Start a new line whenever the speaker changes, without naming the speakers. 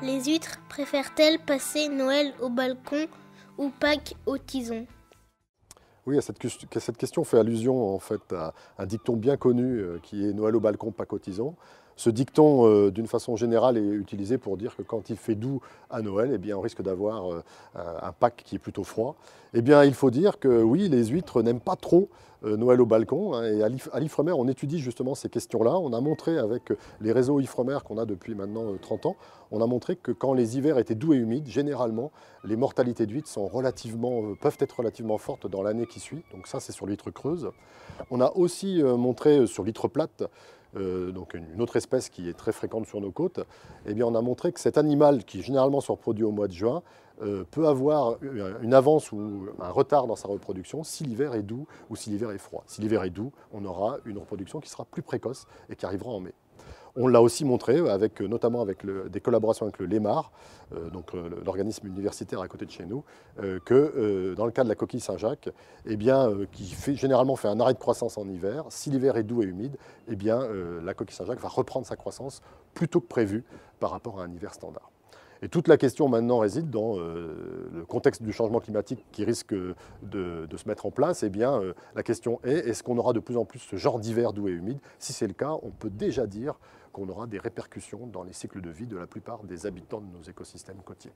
Les huîtres préfèrent-elles passer Noël au balcon ou Pâques au tison
oui, cette, question fait allusion en fait à un dicton bien connu euh, qui est Noël au balcon, Pâques au tison ». Ce dicton, euh, d'une façon générale, est utilisé pour dire que quand il fait doux à Noël, eh bien, on risque d'avoir euh, un pack qui est plutôt froid. Eh bien, il faut dire que oui, les huîtres n'aiment pas trop euh, Noël au balcon. Hein, et à l'Ifremer, on étudie justement ces questions-là. On a montré avec les réseaux Ifremer qu'on a depuis maintenant 30 ans, on a montré que quand les hivers étaient doux et humides, généralement, les mortalités d'huîtres peuvent être relativement fortes dans l'année qui suit. Donc ça, c'est sur l'huître creuse. On a aussi montré sur l'huître plate euh, donc une autre espèce qui est très fréquente sur nos côtes, eh bien on a montré que cet animal qui généralement se reproduit au mois de juin euh, peut avoir euh, une avance ou un retard dans sa reproduction si l'hiver est doux ou si l'hiver est froid. Si l'hiver est doux, on aura une reproduction qui sera plus précoce et qui arrivera en mai. On l'a aussi montré, avec, euh, notamment avec des collaborations avec le LEMAR, euh, donc euh, l'organisme universitaire à côté de chez nous, que dans le cas de la coquille Saint-Jacques, eh qui généralement fait un arrêt de croissance en hiver, si l'hiver est doux et humide, eh bien, la coquille Saint-Jacques va reprendre sa croissance plus tôt que prévu par rapport à un hiver standard. Et toute la question maintenant réside dans euh, le contexte du changement climatique qui risque de, se mettre en place. Eh bien, euh, la question est est-ce qu'on aura de plus en plus ce genre d'hiver doux et humide Si c'est le cas, on peut déjà dire qu'on aura des répercussions dans les cycles de vie de la plupart des habitants de nos écosystèmes côtiers.